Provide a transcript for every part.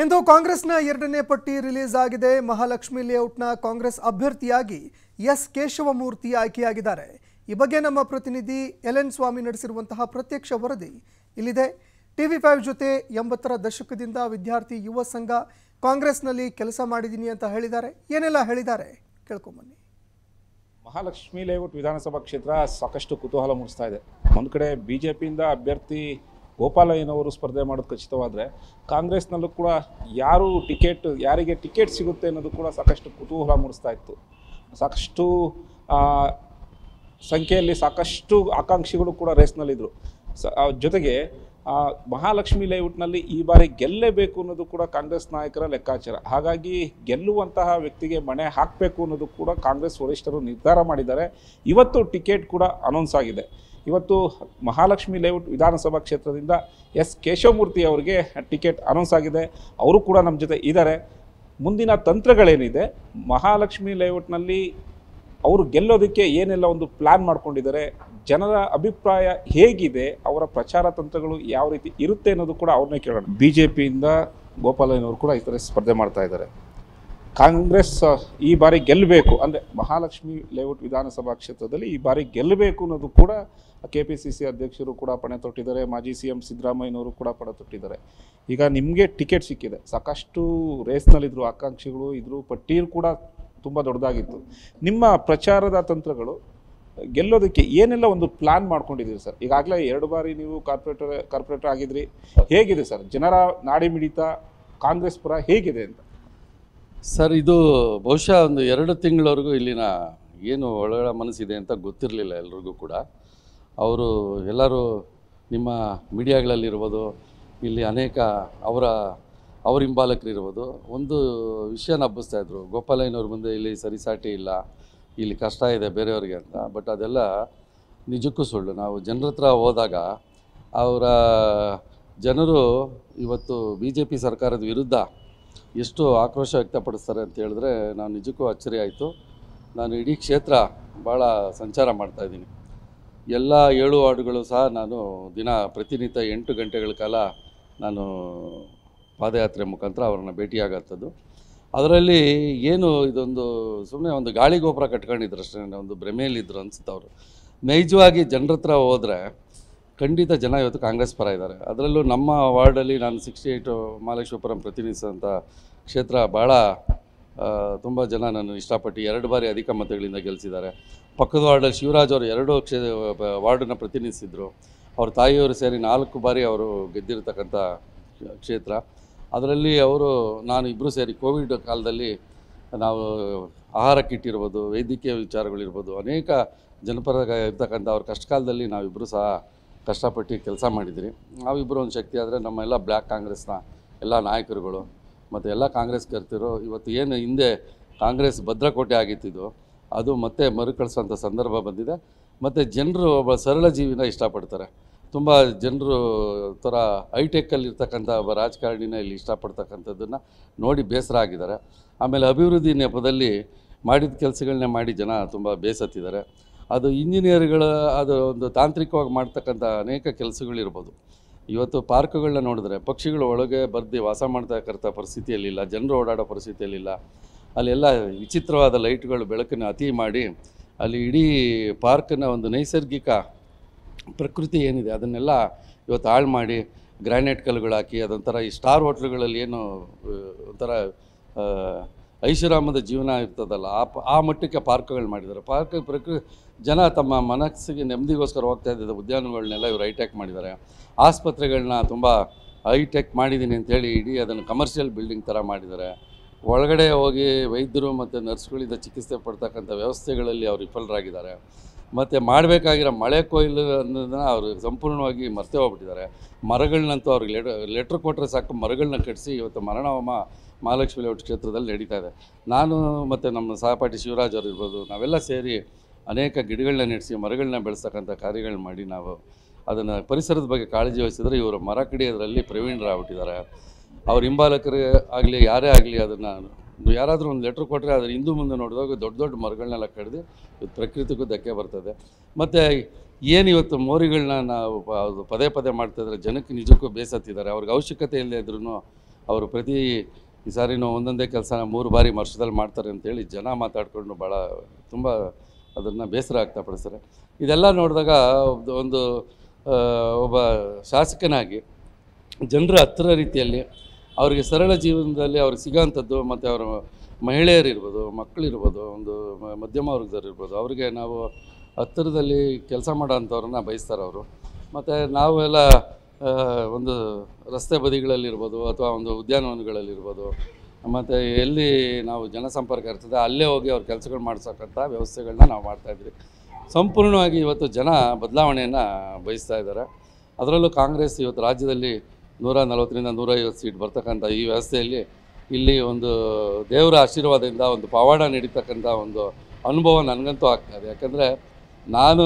ಇಂದು ಕಾಂಗ್ರೆಸ್ನ ಎರಡನೇ ಪಟ್ಟಿ ರಿಲೀಸ್ ಆಗಿದೆ ಮಹಾಲಕ್ಷ್ಮಿ ಲೇಔಟ್ನ ಕಾಂಗ್ರೆಸ್ ಅಭ್ಯರ್ಥಿಯಾಗಿ ಎಸ್ ಕೇಶವಮೂರ್ತಿ ಆಯ್ಕೆಯಾಗಿದ್ದಾರೆ ಈ ಬಗ್ಗೆ ನಮ್ಮ ಪ್ರತಿನಿಧಿ ಎಲ್ ಎನ್ ಸ್ವಾಮಿ ನಡೆಸಿರುವಂತಹ ಪ್ರತ್ಯಕ್ಷ ವರದಿ ಇಲ್ಲಿದೆ ಟಿವಿ ಫೈವ್ ಜೊತೆ ಎಂಬತ್ತರ ದಶಕದಿಂದ ವಿದ್ಯಾರ್ಥಿ ಯುವ ಸಂಘ ಕಾಂಗ್ರೆಸ್ನಲ್ಲಿ ಕೆಲಸ ಮಾಡಿದ್ದೀನಿ ಅಂತ ಹೇಳಿದ್ದಾರೆ ಏನೆಲ್ಲ ಹೇಳಿದ್ದಾರೆ ಕೇಳ್ಕೊಂಬನ್ನಿ ಮಹಾಲಕ್ಷ್ಮಿ ಲೇಔಟ್ ವಿಧಾನಸಭಾ ಕ್ಷೇತ್ರ ಸಾಕಷ್ಟು ಕುತೂಹಲ ಮೂಡಿಸ್ತಾ ಇದೆ ಒಂದು ಕಡೆ ಬಿಜೆಪಿಯಿಂದ ಅಭ್ಯರ್ಥಿ ಗೋಪಾಲಯ್ಯನವರು ಸ್ಪರ್ಧೆ ಮಾಡೋದು ಖಚಿತವಾದರೆ ಕಾಂಗ್ರೆಸ್ನಲ್ಲೂ ಕೂಡ ಯಾರು ಟಿಕೆಟ್ ಯಾರಿಗೆ ಟಿಕೆಟ್ ಸಿಗುತ್ತೆ ಅನ್ನೋದು ಕೂಡ ಸಾಕಷ್ಟು ಕುತೂಹಲ ಮೂಡಿಸ್ತಾ ಇತ್ತು ಸಾಕಷ್ಟು ಸಂಖ್ಯೆಯಲ್ಲಿ ಸಾಕಷ್ಟು ಆಕಾಂಕ್ಷಿಗಳು ಕೂಡ ರೇಸ್ನಲ್ಲಿದ್ದರು ಸ ಜೊತೆಗೆ ಮಹಾಲಕ್ಷ್ಮಿ ಲೇಔಟ್ನಲ್ಲಿ ಈ ಬಾರಿ ಗೆಲ್ಲಲೇಬೇಕು ಅನ್ನೋದು ಕೂಡ ಕಾಂಗ್ರೆಸ್ ನಾಯಕರ ಲೆಕ್ಕಾಚಾರ ಹಾಗಾಗಿ ಗೆಲ್ಲುವಂತಹ ವ್ಯಕ್ತಿಗೆ ಮಣೆ ಹಾಕಬೇಕು ಅನ್ನೋದು ಕೂಡ ಕಾಂಗ್ರೆಸ್ ವರಿಷ್ಠರು ನಿರ್ಧಾರ ಮಾಡಿದ್ದಾರೆ ಇವತ್ತು ಟಿಕೆಟ್ ಕೂಡ ಅನೌನ್ಸ್ ಆಗಿದೆ ಇವತ್ತು ಮಹಾಲಕ್ಷ್ಮಿ ಲೇಔಟ್ ವಿಧಾನಸಭಾ ಕ್ಷೇತ್ರದಿಂದ ಎಸ್ ಕೇಶವಮೂರ್ತಿ ಅವರಿಗೆ ಟಿಕೆಟ್ ಅನೌನ್ಸ್ ಆಗಿದೆ ಅವರು ಕೂಡ ನಮ್ಮ ಜೊತೆ ಇದ್ದಾರೆ ಮುಂದಿನ ತಂತ್ರಗಳೇನಿದೆ ಮಹಾಲಕ್ಷ್ಮಿ ಲೇಔಟ್ನಲ್ಲಿ ಅವರು ಗೆಲ್ಲೋದಕ್ಕೆ ಏನೆಲ್ಲ ಒಂದು ಪ್ಲ್ಯಾನ್ ಮಾಡ್ಕೊಂಡಿದ್ದಾರೆ ಜನರ ಅಭಿಪ್ರಾಯ ಹೇಗಿದೆ ಅವರ ಪ್ರಚಾರ ತಂತ್ರಗಳು ಯಾವ ರೀತಿ ಇರುತ್ತೆ ಅನ್ನೋದು ಕೂಡ ಅವ್ರನ್ನೇ ಕೇಳೋಣ ಬಿ ಜೆ ಪಿಯಿಂದ ಗೋಪಾಲಯ್ಯನವರು ಕೂಡ ಈ ಥರ ಸ್ಪರ್ಧೆ ಮಾಡ್ತಾ ಇದ್ದಾರೆ ಕಾಂಗ್ರೆಸ್ ಈ ಬಾರಿ ಗೆಲ್ಲಬೇಕು ಅಂದರೆ ಮಹಾಲಕ್ಷ್ಮಿ ಲೇಔಟ್ ವಿಧಾನಸಭಾ ಕ್ಷೇತ್ರದಲ್ಲಿ ಈ ಬಾರಿ ಗೆಲ್ಲಬೇಕು ಅನ್ನೋದು ಕೂಡ ಕೆ ಪಿ ಸಿ ಸಿ ಅಧ್ಯಕ್ಷರು ಕೂಡ ಪಣೆ ತೊಟ್ಟಿದ್ದಾರೆ ಮಾಜಿ ಸಿ ಎಂ ಸಿದ್ದರಾಮಯ್ಯನವರು ಕೂಡ ಪಣ ತೊಟ್ಟಿದ್ದಾರೆ ಈಗ ನಿಮಗೆ ಟಿಕೆಟ್ ಸಿಕ್ಕಿದೆ ಸಾಕಷ್ಟು ರೇಸ್ನಲ್ಲಿದ್ದರು ಆಕಾಂಕ್ಷಿಗಳು ಇದ್ರು ಪಟ್ಟಿಯೂ ಕೂಡ ತುಂಬ ದೊಡ್ಡದಾಗಿತ್ತು ನಿಮ್ಮ ಪ್ರಚಾರದ ತಂತ್ರಗಳು ಗೆಲ್ಲೋದಕ್ಕೆ ಏನೆಲ್ಲ ಒಂದು ಪ್ಲಾನ್ ಮಾಡ್ಕೊಂಡಿದ್ದೀರಿ ಸರ್ ಈಗಾಗಲೇ ಎರಡು ಬಾರಿ ನೀವು ಕಾರ್ಪೊರೇಟರ್ ಕಾರ್ಪೊರೇಟರ್ ಆಗಿದ್ರಿ ಹೇಗಿದೆ ಸರ್ ಜನರ ನಾಡಿ ಮಿಡಿತ ಕಾಂಗ್ರೆಸ್ ಪರ ಹೇಗಿದೆ ಅಂತ ಸರ್ ಇದು ಬಹುಶಃ ಒಂದು ಎರಡು ತಿಂಗಳವರೆಗೂ ಇಲ್ಲಿನ ಏನು ಒಳಗಡೆ ಮನಸ್ಸಿದೆ ಅಂತ ಗೊತ್ತಿರಲಿಲ್ಲ ಎಲ್ರಿಗೂ ಕೂಡ ಅವರು ಎಲ್ಲರೂ ನಿಮ್ಮ ಮೀಡಿಯಾಗಳಲ್ಲಿರ್ಬೋದು ಇಲ್ಲಿ ಅನೇಕ ಅವರ ಅವ್ರ ಹಿಂಬಾಲಕರಿರ್ಬೋದು ಒಂದು ವಿಷಯನ ಇದ್ರು ಗೋಪಾಲಯ್ಯನವ್ರ ಮುಂದೆ ಇಲ್ಲಿ ಸರಿಸಾಟಿ ಇಲ್ಲ ಇಲ್ಲಿ ಕಷ್ಟ ಇದೆ ಬೇರೆಯವ್ರಿಗೆ ಅಂತ ಬಟ್ ಅದೆಲ್ಲ ನಿಜಕ್ಕೂ ಸುಳ್ಳು ನಾವು ಜನರ ಹತ್ರ ಹೋದಾಗ ಅವರ ಜನರು ಇವತ್ತು ಬಿ ಜೆ ಪಿ ಸರ್ಕಾರದ ವಿರುದ್ಧ ಎಷ್ಟು ಆಕ್ರೋಶ ವ್ಯಕ್ತಪಡಿಸ್ತಾರೆ ಅಂತ ಹೇಳಿದ್ರೆ ನಾನು ನಿಜಕ್ಕೂ ಅಚ್ಚರಿ ಆಯಿತು ನಾನು ಇಡೀ ಕ್ಷೇತ್ರ ಭಾಳ ಸಂಚಾರ ಮಾಡ್ತಾಯಿದ್ದೀನಿ ಎಲ್ಲ ಏಳು ವಾರ್ಡ್ಗಳು ಸಹ ನಾನು ದಿನ ಪ್ರತಿನಿತ್ಯ ಎಂಟು ಗಂಟೆಗಳ ಕಾಲ ನಾನು ಪಾದಯಾತ್ರೆ ಮುಖಾಂತರ ಅವರನ್ನು ಭೇಟಿಯಾಗತ್ತದ್ದು ಅದರಲ್ಲಿ ಏನು ಇದೊಂದು ಸುಮ್ಮನೆ ಒಂದು ಗಾಳಿ ಗೋಪುರ ಕಟ್ಕೊಂಡಿದ್ರು ಅಷ್ಟೇ ಒಂದು ಭ್ರಮೆಯಲ್ಲಿದ್ದರು ಅನಿಸುತ್ತೆ ಅವರು ನೈಜವಾಗಿ ಜನರ ಹತ್ರ ಹೋದರೆ ಖಂಡಿತ ಜನ ಇವತ್ತು ಕಾಂಗ್ರೆಸ್ ಪರ ಇದ್ದಾರೆ ಅದರಲ್ಲೂ ನಮ್ಮ ವಾರ್ಡಲ್ಲಿ ನಾನು ಸಿಕ್ಸ್ಟಿ ಏಯ್ಟು ಮಾಲೇಶ್ವರಪುರಂ ಪ್ರತಿನಿಧಿಸಿದಂಥ ಕ್ಷೇತ್ರ ಭಾಳ ತುಂಬ ಜನ ನಾನು ಇಷ್ಟಪಟ್ಟು ಎರಡು ಬಾರಿ ಅಧಿಕ ಮತಗಳಿಂದ ಗೆಲ್ಲಿಸಿದ್ದಾರೆ ಪಕ್ಕದ ವಾರ್ಡಲ್ಲಿ ಶಿವರಾಜ್ ಅವರು ಎರಡೂ ಕ್ಷೇ ವಾರ್ಡನ್ನು ಪ್ರತಿನಿಧಿಸಿದ್ರು ಅವ್ರ ತಾಯಿಯವರು ಸೇರಿ ನಾಲ್ಕು ಬಾರಿ ಅವರು ಗೆದ್ದಿರತಕ್ಕಂಥ ಕ್ಷೇತ್ರ ಅದರಲ್ಲಿ ಅವರು ನಾನು ಇಬ್ಬರು ಸೇರಿ ಕೋವಿಡ್ ಕಾಲದಲ್ಲಿ ನಾವು ಆಹಾರ ಕಿಟ್ ವೈದ್ಯಕೀಯ ವಿಚಾರಗಳಿರ್ಬೋದು ಅನೇಕ ಜನಪರ ಇರ್ತಕ್ಕಂಥ ಅವ್ರ ಕಷ್ಟಕಾಲದಲ್ಲಿ ನಾವಿಬ್ಬರು ಸಹ ಕಷ್ಟಪಟ್ಟು ಕೆಲಸ ಮಾಡಿದಿರಿ ನಾವಿಬ್ಬರು ಒಂದು ಶಕ್ತಿ ಆದರೆ ನಮ್ಮ ಎಲ್ಲ ಬ್ಲ್ಯಾಕ್ ಕಾಂಗ್ರೆಸ್ನ ಎಲ್ಲ ನಾಯಕರುಗಳು ಮತ್ತು ಎಲ್ಲ ಕಾಂಗ್ರೆಸ್ ಕರ್ತಿರು ಇವತ್ತು ಏನು ಹಿಂದೆ ಕಾಂಗ್ರೆಸ್ ಭದ್ರಕೋಟೆ ಆಗಿತ್ತಿದ್ದು ಅದು ಮತ್ತೆ ಮರುಕಳಿಸುವಂಥ ಸಂದರ್ಭ ಬಂದಿದೆ ಮತ್ತು ಜನರು ಒಬ್ಬ ಸರಳ ಜೀವಿನ ಇಷ್ಟಪಡ್ತಾರೆ ತುಂಬ ಜನರು ಥರ ಇರ್ತಕ್ಕಂಥ ಒಬ್ಬ ರಾಜಕಾರಣಿನ ಇಲ್ಲಿ ಇಷ್ಟಪಡ್ತಕ್ಕಂಥದ್ದನ್ನು ನೋಡಿ ಬೇಸರ ಆಗಿದ್ದಾರೆ ಆಮೇಲೆ ಅಭಿವೃದ್ಧಿ ನೆಪದಲ್ಲಿ ಮಾಡಿದ ಕೆಲಸಗಳನ್ನೇ ಮಾಡಿ ಜನ ತುಂಬ ಬೇಸತ್ತಿದ್ದಾರೆ ಅದು ಇಂಜಿನಿಯರ್ಗಳ ಅದು ಒಂದು ತಾಂತ್ರಿಕವಾಗಿ ಮಾಡ್ತಕ್ಕಂಥ ಅನೇಕ ಕೆಲಸಗಳಿರ್ಬೋದು ಇವತ್ತು ಪಾರ್ಕ್ಗಳನ್ನ ನೋಡಿದ್ರೆ ಪಕ್ಷಿಗಳು ಒಳಗೆ ಬರ್ದು ವಾಸ ಮಾಡ್ತಕ್ಕಂಥ ಪರಿಸ್ಥಿತಿಯಲ್ಲಿಲ್ಲ ಜನರು ಓಡಾಡೋ ಪರಿಸ್ಥಿತಿಯಲ್ಲಿಲ್ಲ ಅಲ್ಲೆಲ್ಲ ವಿಚಿತ್ರವಾದ ಲೈಟ್ಗಳು ಬೆಳಕನ್ನು ಅತಿ ಮಾಡಿ ಅಲ್ಲಿ ಇಡೀ ಪಾರ್ಕನ್ನು ಒಂದು ನೈಸರ್ಗಿಕ ಪ್ರಕೃತಿ ಏನಿದೆ ಅದನ್ನೆಲ್ಲ ಇವತ್ತು ಹಾಳು ಮಾಡಿ ಗ್ರಾನೈಟ್ ಕಲ್ಲುಗಳು ಹಾಕಿ ಅದೊಂಥರ ಈ ಸ್ಟಾರ್ ಹೋಟ್ಲುಗಳಲ್ಲಿ ಏನು ಒಂಥರ ಐಷಾರಾಮದ ಜೀವನ ಇರ್ತದಲ್ಲ ಆ ಆ ಮಟ್ಟಕ್ಕೆ ಪಾರ್ಕ್ಗಳು ಮಾಡಿದ್ದಾರೆ ಪಾರ್ಕ್ ಪ್ರಕೃ ಜನ ತಮ್ಮ ಮನಸ್ಸಿಗೆ ನೆಮ್ಮದಿಗೋಸ್ಕರ ಹೋಗ್ತಾ ಇದ್ದ ಉದ್ಯಾನಗಳನ್ನೆಲ್ಲ ಇವರು ಹೈಟೆಕ್ ಮಾಡಿದ್ದಾರೆ ಆಸ್ಪತ್ರೆಗಳನ್ನ ತುಂಬ ಹೈಟೆಕ್ ಮಾಡಿದ್ದೀನಿ ಅಂತೇಳಿ ಇಡೀ ಅದನ್ನು ಕಮರ್ಷಿಯಲ್ ಬಿಲ್ಡಿಂಗ್ ಥರ ಮಾಡಿದ್ದಾರೆ ಒಳಗಡೆ ಹೋಗಿ ವೈದ್ಯರು ಮತ್ತು ನರ್ಸ್ಗಳಿಂದ ಚಿಕಿತ್ಸೆ ಪಡ್ತಕ್ಕಂಥ ವ್ಯವಸ್ಥೆಗಳಲ್ಲಿ ಅವರು ವಿಫಲರಾಗಿದ್ದಾರೆ ಮತ್ತು ಮಾಡಬೇಕಾಗಿರೋ ಮಳೆ ಕೊಯ್ಲು ಅನ್ನೋದನ್ನ ಅವರು ಸಂಪೂರ್ಣವಾಗಿ ಮರ್ತೇ ಹೋಗ್ಬಿಟ್ಟಿದ್ದಾರೆ ಮರಗಳನ್ನಂತೂ ಅವ್ರಿಗೆ ಲೆಟರ್ ಲೆಟ್ರ್ ಕೊಟ್ಟರೆ ಸಾಕು ಮರಗಳನ್ನ ಕಟ್ಟಿಸಿ ಇವತ್ತು ಹೋಮ ಮಹಾಲಕ್ಷ್ಮಿ ಲೇಔಟ್ ಕ್ಷೇತ್ರದಲ್ಲಿ ನಡೀತಾ ಇದೆ ನಾನು ಮತ್ತು ನಮ್ಮ ಸಹಪಾಠಿ ಶಿವರಾಜ್ ಅವರು ಇರ್ಬೋದು ನಾವೆಲ್ಲ ಸೇರಿ ಅನೇಕ ಗಿಡಗಳನ್ನ ನೆಡೆಸಿ ಮರಗಳನ್ನ ಬೆಳೆಸ್ತಕ್ಕಂಥ ಕಾರ್ಯಗಳನ್ನ ಮಾಡಿ ನಾವು ಅದನ್ನು ಪರಿಸರದ ಬಗ್ಗೆ ಕಾಳಜಿ ವಹಿಸಿದರೆ ಇವರು ಮರ ಕಡಿಯೋದ್ರಲ್ಲಿ ಪ್ರವೀಣರಾಗ್ಬಿಟ್ಟಿದ್ದಾರೆ ಅವ್ರ ಹಿಂಬಾಲಕರೇ ಆಗಲಿ ಯಾರೇ ಆಗಲಿ ಅದನ್ನು ಯಾರಾದರೂ ಒಂದು ಲೆಟ್ರ್ ಕೊಟ್ಟರೆ ಅದರ ಹಿಂದೂ ಮುಂದೆ ನೋಡಿದಾಗ ದೊಡ್ಡ ದೊಡ್ಡ ಮರಗಳನ್ನೆಲ್ಲ ಕಡ್ದು ಇವತ್ತು ಪ್ರಕೃತಿಗೂ ಧಕ್ಕೆ ಬರ್ತದೆ ಮತ್ತು ಏನು ಇವತ್ತು ಮೋರಿಗಳನ್ನ ನಾವು ಪದೇ ಪದೇ ಮಾಡ್ತಾಯಿದ್ರೆ ಜನಕ್ಕೆ ನಿಜಕ್ಕೂ ಬೇಸತ್ತಿದ್ದಾರೆ ಅವ್ರಿಗೆ ಅವಶ್ಯಕತೆ ಇಲ್ಲದೇ ಇದ್ರೂ ಅವರು ಪ್ರತಿ ಈ ಸಾರಿ ನಾವು ಒಂದೊಂದೇ ಕೆಲಸನ ಮೂರು ಬಾರಿ ವರ್ಷದಲ್ಲಿ ಮಾಡ್ತಾರೆ ಅಂತೇಳಿ ಜನ ಮಾತಾಡಿಕೊಂಡು ಭಾಳ ತುಂಬ ಅದನ್ನು ಬೇಸರ ಪಡಿಸ್ತಾರೆ ಇದೆಲ್ಲ ನೋಡಿದಾಗ ಒಂದು ಒಬ್ಬ ಶಾಸಕನಾಗಿ ಜನರ ಹತ್ತಿರ ರೀತಿಯಲ್ಲಿ ಅವರಿಗೆ ಸರಳ ಜೀವನದಲ್ಲಿ ಅವ್ರಿಗೆ ಸಿಗೋಂಥದ್ದು ಮತ್ತು ಅವರು ಮಹಿಳೆಯರಿರ್ಬೋದು ಮಕ್ಕಳಿರ್ಬೋದು ಒಂದು ಮಧ್ಯಮ ಇರ್ಬೋದು ಅವರಿಗೆ ನಾವು ಹತ್ತಿರದಲ್ಲಿ ಕೆಲಸ ಅಂಥವ್ರನ್ನ ಬಯಸ್ತಾರೆ ಅವರು ಮತ್ತು ನಾವೆಲ್ಲ ಒಂದು ರಸ್ತೆ ಬದಿಗಳಲ್ಲಿರ್ಬೋದು ಅಥವಾ ಒಂದು ಉದ್ಯಾನವನಗಳಲ್ಲಿರ್ಬೋದು ಮತ್ತು ಎಲ್ಲಿ ನಾವು ಜನಸಂಪರ್ಕ ಇರ್ತದೆ ಅಲ್ಲೇ ಹೋಗಿ ಅವ್ರ ಕೆಲಸಗಳು ಮಾಡಿಸೋಕ್ಕಂಥ ವ್ಯವಸ್ಥೆಗಳನ್ನ ನಾವು ಮಾಡ್ತಾಯಿದ್ವಿ ಸಂಪೂರ್ಣವಾಗಿ ಇವತ್ತು ಜನ ಬದಲಾವಣೆಯನ್ನು ಬಯಸ್ತಾ ಇದ್ದಾರೆ ಅದರಲ್ಲೂ ಕಾಂಗ್ರೆಸ್ ಇವತ್ತು ರಾಜ್ಯದಲ್ಲಿ ನೂರ ನಲವತ್ತರಿಂದ ನೂರೈವತ್ತು ಸೀಟ್ ಬರ್ತಕ್ಕಂಥ ಈ ವ್ಯವಸ್ಥೆಯಲ್ಲಿ ಇಲ್ಲಿ ಒಂದು ದೇವರ ಆಶೀರ್ವಾದದಿಂದ ಒಂದು ಪವಾಡ ನೀಡಿರ್ತಕ್ಕಂಥ ಒಂದು ಅನುಭವ ನನಗಂತೂ ಆಗ್ತಾಯಿದೆ ಯಾಕೆಂದರೆ ನಾನು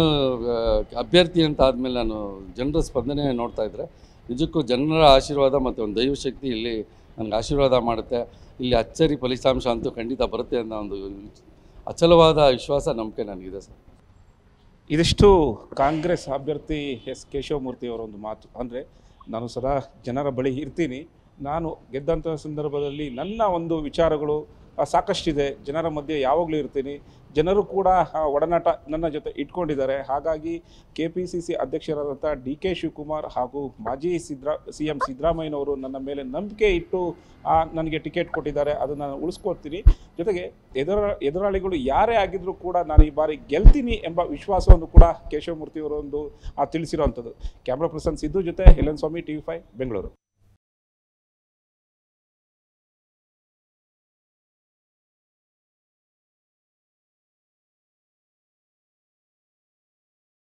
ಅಭ್ಯರ್ಥಿ ಅಂತ ಆದಮೇಲೆ ನಾನು ಜನರ ಸ್ಪಂದನೆ ನೋಡ್ತಾ ಇದ್ದರೆ ನಿಜಕ್ಕೂ ಜನರ ಆಶೀರ್ವಾದ ಮತ್ತು ಒಂದು ದೈವಶಕ್ತಿ ಇಲ್ಲಿ ನನಗೆ ಆಶೀರ್ವಾದ ಮಾಡುತ್ತೆ ಇಲ್ಲಿ ಅಚ್ಚರಿ ಫಲಿತಾಂಶ ಅಂತೂ ಖಂಡಿತ ಬರುತ್ತೆ ಅನ್ನೋ ಒಂದು ಅಚಲವಾದ ವಿಶ್ವಾಸ ನಂಬಿಕೆ ನನಗಿದೆ ಸರ್ ಇದಿಷ್ಟು ಕಾಂಗ್ರೆಸ್ ಅಭ್ಯರ್ಥಿ ಎಸ್ ಕೇಶವಮೂರ್ತಿಯವರ ಒಂದು ಮಾತು ಅಂದರೆ ನಾನು ಸದಾ ಜನರ ಬಳಿ ಇರ್ತೀನಿ ನಾನು ಗೆದ್ದಂಥ ಸಂದರ್ಭದಲ್ಲಿ ನನ್ನ ಒಂದು ವಿಚಾರಗಳು ಸಾಕಷ್ಟಿದೆ ಜನರ ಮಧ್ಯೆ ಯಾವಾಗಲೂ ಇರ್ತೀನಿ ಜನರು ಕೂಡ ಒಡನಾಟ ನನ್ನ ಜೊತೆ ಇಟ್ಕೊಂಡಿದ್ದಾರೆ ಹಾಗಾಗಿ ಕೆ ಪಿ ಸಿ ಸಿ ಅಧ್ಯಕ್ಷರಾದಂಥ ಡಿ ಕೆ ಶಿವಕುಮಾರ್ ಹಾಗೂ ಮಾಜಿ ಸಿದ್ದರಾ ಸಿ ಎಂ ಸಿದ್ದರಾಮಯ್ಯನವರು ನನ್ನ ಮೇಲೆ ನಂಬಿಕೆ ಇಟ್ಟು ನನಗೆ ಟಿಕೆಟ್ ಕೊಟ್ಟಿದ್ದಾರೆ ಅದನ್ನು ನಾನು ಉಳಿಸ್ಕೊಡ್ತೀನಿ ಜೊತೆಗೆ ಎದುರ ಎದುರಾಳಿಗಳು ಯಾರೇ ಆಗಿದ್ದರೂ ಕೂಡ ನಾನು ಈ ಬಾರಿ ಗೆಲ್ತೀನಿ ಎಂಬ ವಿಶ್ವಾಸವನ್ನು ಕೂಡ ಕೇಶವಮೂರ್ತಿಯವರೊಂದು ತಿಳಿಸಿರುವಂಥದ್ದು ಕ್ಯಾಮ್ರಾ ಪರ್ಸನ್ ಸಿದ್ದು ಜೊತೆ ಹೆಲನ್ Swamy T V five Bengaluru